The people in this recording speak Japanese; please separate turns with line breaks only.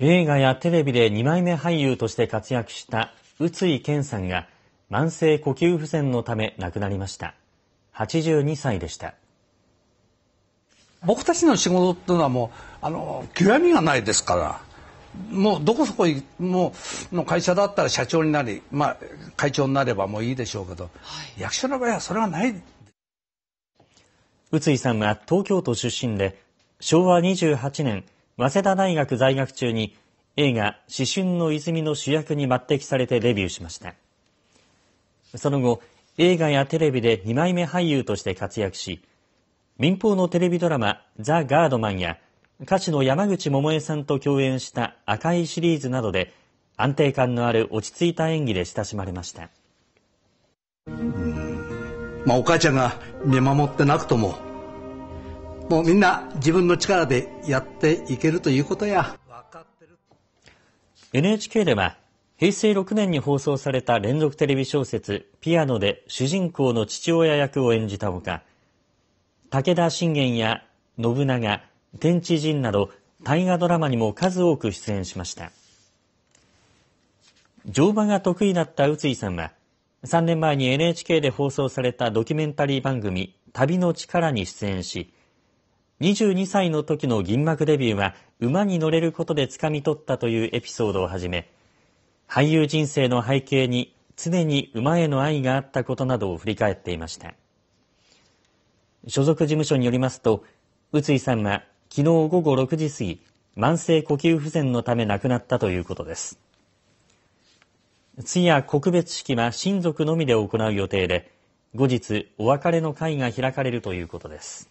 映画やテレビで2枚目俳優として活躍した宇津井健さんが慢性呼吸不全のため亡くなりました82歳でした僕たちの仕事っていうのはもうあの極みがないですからもうどこそこもうの会社だったら社長になり、まあ、会長になればもういいでしょうけど、はい、役所の場合はそれはない宇津井さんは東京都出身で昭和28年早稲田大学在学中に映画「思春の泉」の主役に抜擢されてデビューしましたその後映画やテレビで2枚目俳優として活躍し民放のテレビドラマ「ザ・ガードマン」や歌手の山口百恵さんと共演した「赤い」シリーズなどで安定感のある落ち着いた演技で親しまれましたまあお母ちゃんが見守ってなくとももうみんな自分の力でやっていけるということや NHK では平成6年に放送された連続テレビ小説「ピアノ」で主人公の父親役を演じたほか武田信玄や信長天地人など大河ドラマにも数多く出演しました乗馬が得意だった宇津井さんは3年前に NHK で放送されたドキュメンタリー番組「旅の力」に出演し22歳の時の銀幕デビューは馬に乗れることで掴み取ったというエピソードをはじめ、俳優人生の背景に常に馬への愛があったことなどを振り返っていました。所属事務所によりますと、宇井さんは昨日午後6時過ぎ、慢性呼吸不全のため亡くなったということです。通夜告別式は親族のみで行う予定で、後日お別れの会が開かれるということです。